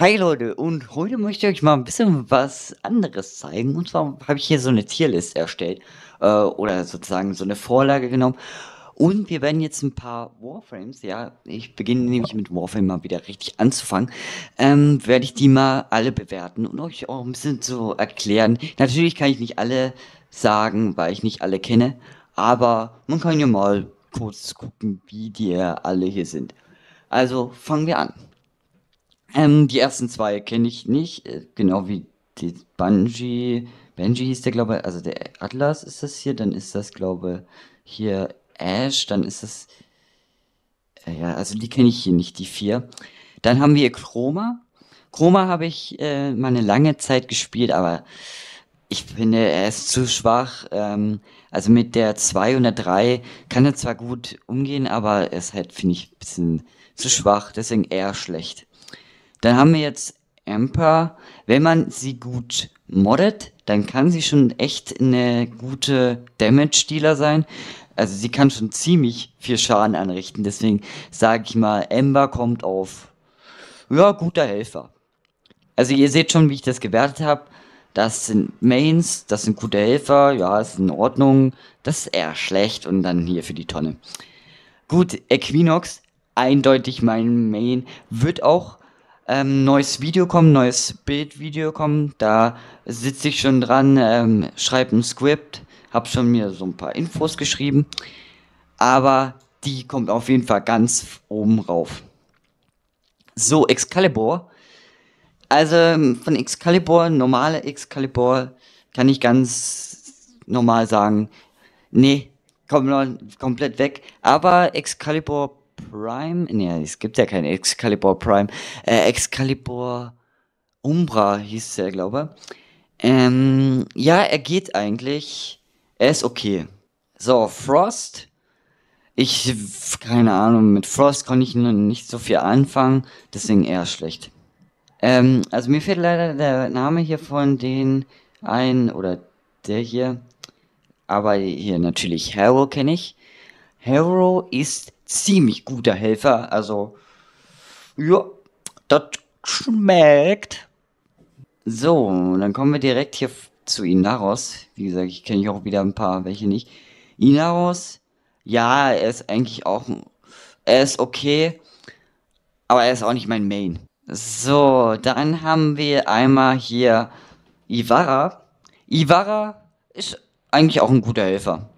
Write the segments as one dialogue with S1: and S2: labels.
S1: Hi Leute, und heute möchte ich euch mal ein bisschen was anderes zeigen. Und zwar habe ich hier so eine Tierlist erstellt, äh, oder sozusagen so eine Vorlage genommen. Und wir werden jetzt ein paar Warframes, ja, ich beginne nämlich mit Warframe mal wieder richtig anzufangen, ähm, werde ich die mal alle bewerten und euch auch ein bisschen so erklären. Natürlich kann ich nicht alle sagen, weil ich nicht alle kenne, aber man kann ja mal kurz gucken, wie die alle hier sind. Also fangen wir an. Ähm, die ersten zwei kenne ich nicht, äh, genau wie die Bungie. Benji hieß der, glaube ich, also der Atlas ist das hier, dann ist das, glaube ich, hier Ash, dann ist das. Äh, ja, also die kenne ich hier nicht, die vier. Dann haben wir Chroma. Chroma habe ich äh, mal eine lange Zeit gespielt, aber ich finde, er ist zu schwach. Ähm, also mit der 2 und der 3 kann er zwar gut umgehen, aber er ist halt, finde ich, ein bisschen zu schwach, deswegen eher schlecht. Dann haben wir jetzt Emper. Wenn man sie gut moddet, dann kann sie schon echt eine gute Damage-Dealer sein. Also sie kann schon ziemlich viel Schaden anrichten. Deswegen sage ich mal, Ember kommt auf. Ja, guter Helfer. Also ihr seht schon, wie ich das gewertet habe. Das sind Mains, das sind gute Helfer, ja, ist in Ordnung. Das ist eher schlecht und dann hier für die Tonne. Gut, Equinox, eindeutig mein Main, wird auch ähm, neues Video kommen, neues Bildvideo kommen. Da sitze ich schon dran, ähm, schreibe ein Script, habe schon mir so ein paar Infos geschrieben. Aber die kommt auf jeden Fall ganz oben rauf. So, Excalibur. Also ähm, von Excalibur, normale Excalibur, kann ich ganz normal sagen, nee, komm, komplett weg. Aber Excalibur Prime, nee, es gibt ja kein Excalibur Prime, äh, Excalibur Umbra hieß der, glaube ich. Ähm, ja, er geht eigentlich. Er ist okay. So, Frost. Ich, keine Ahnung, mit Frost konnte ich nicht so viel anfangen, deswegen eher schlecht. Ähm, also mir fehlt leider der Name hier von den ein, oder der hier. Aber hier natürlich Harrow kenne ich. Harrow ist ziemlich guter Helfer. Also, ja, das schmeckt. So, dann kommen wir direkt hier zu Inaros. Wie gesagt, ich kenne hier auch wieder ein paar, welche nicht. Inaros, ja, er ist eigentlich auch. Er ist okay, aber er ist auch nicht mein Main. So, dann haben wir einmal hier Ivara. Ivara ist eigentlich auch ein guter Helfer.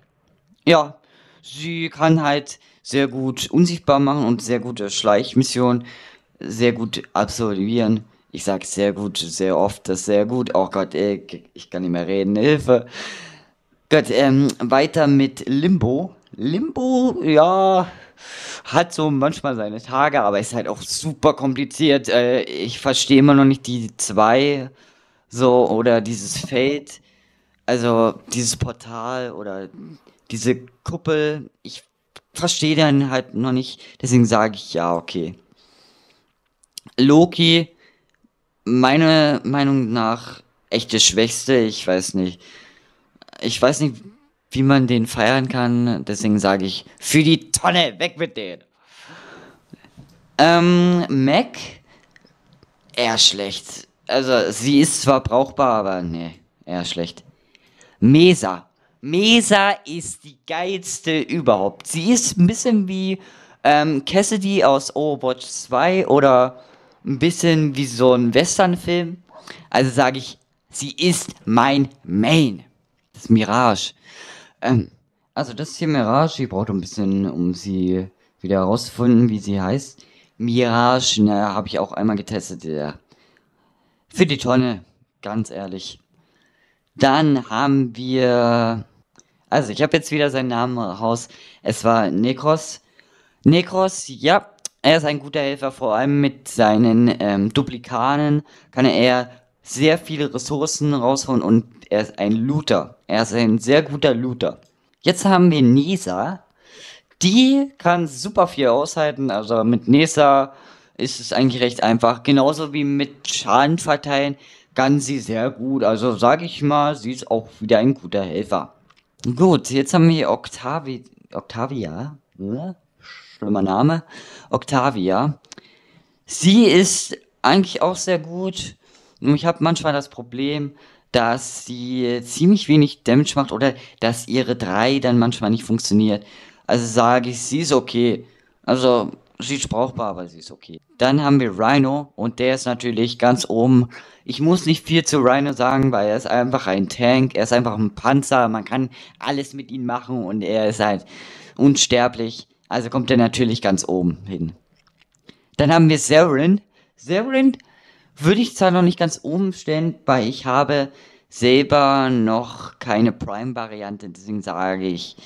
S1: Ja, Sie kann halt sehr gut unsichtbar machen und sehr gute Schleichmissionen sehr gut absolvieren. Ich sag sehr gut, sehr oft, das sehr gut. Oh Gott, ey, ich kann nicht mehr reden, Hilfe. Gott, ähm, weiter mit Limbo. Limbo, ja, hat so manchmal seine Tage, aber ist halt auch super kompliziert. Äh, ich verstehe immer noch nicht die zwei, so, oder dieses Feld, also dieses Portal oder diese Kuppel, ich verstehe den halt noch nicht, deswegen sage ich ja, okay. Loki, meiner Meinung nach, echte Schwächste, ich weiß nicht. Ich weiß nicht, wie man den feiern kann, deswegen sage ich, für die Tonne, weg mit denen. Ähm, Mac, eher schlecht. Also, sie ist zwar brauchbar, aber nee, eher schlecht. Mesa, Mesa ist die geilste überhaupt. Sie ist ein bisschen wie ähm, Cassidy aus Overwatch 2 oder ein bisschen wie so ein Western-Film. Also sage ich, sie ist mein Main. Das Mirage. Ähm, also das hier Mirage, ich brauche ein bisschen, um sie wieder herauszufinden, wie sie heißt. Mirage, ne, habe ich auch einmal getestet. Ja. Für die Tonne, ganz ehrlich. Dann haben wir also, ich habe jetzt wieder seinen Namen raus. Es war Nekros. Nekros, ja, er ist ein guter Helfer, vor allem mit seinen ähm, Duplikanen kann er sehr viele Ressourcen raushauen und er ist ein Looter. Er ist ein sehr guter Looter. Jetzt haben wir Nisa. Die kann super viel aushalten. Also mit Nisa ist es eigentlich recht einfach. Genauso wie mit Schaden verteilen kann sie sehr gut. Also sage ich mal, sie ist auch wieder ein guter Helfer. Gut, jetzt haben wir Octavi, Octavia, ne? schlimmer Name, Octavia. Sie ist eigentlich auch sehr gut. Nur ich habe manchmal das Problem, dass sie ziemlich wenig Damage macht oder dass ihre 3 dann manchmal nicht funktioniert. Also sage ich, sie ist okay. Also sie ist brauchbar, aber sie ist okay. Dann haben wir Rhino und der ist natürlich ganz oben. Ich muss nicht viel zu Rhino sagen, weil er ist einfach ein Tank, er ist einfach ein Panzer, man kann alles mit ihm machen und er ist halt unsterblich. Also kommt er natürlich ganz oben hin. Dann haben wir Severin. Severin würde ich zwar noch nicht ganz oben stellen, weil ich habe selber noch keine Prime-Variante, deswegen sage ich,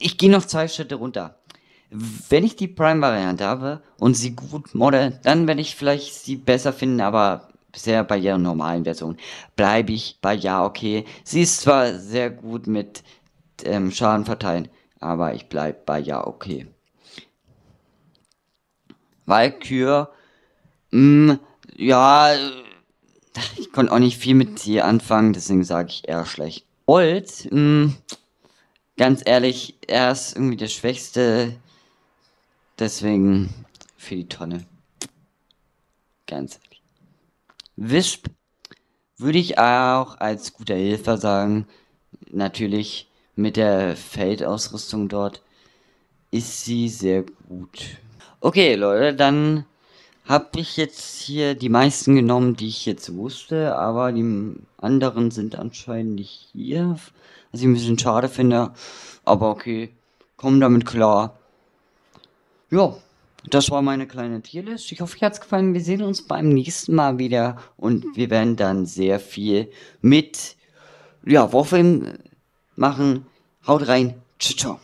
S1: ich gehe noch zwei Schritte runter wenn ich die Prime-Variante habe und sie gut modde, dann werde ich vielleicht sie besser finden, aber bisher bei ihrer normalen Version bleibe ich bei ja, okay. Sie ist zwar sehr gut mit ähm, Schaden verteilen, aber ich bleibe bei ja, okay. Valkyr, mh, hm, ja, ich konnte auch nicht viel mit ihr anfangen, deswegen sage ich eher schlecht. Bolt, mh, hm, ganz ehrlich, er ist irgendwie der schwächste Deswegen für die Tonne. Ganz ehrlich. Wisp würde ich auch als guter Helfer sagen. Natürlich mit der Feldausrüstung dort ist sie sehr gut. Okay, Leute, dann habe ich jetzt hier die meisten genommen, die ich jetzt wusste, aber die anderen sind anscheinend nicht hier, was ich ein bisschen schade finde. Aber okay, komm damit klar ja, das war meine kleine Tierlist. Ich hoffe, euch hat's gefallen. Wir sehen uns beim nächsten Mal wieder und wir werden dann sehr viel mit ja, Waffeln machen. Haut rein. Ciao, ciao.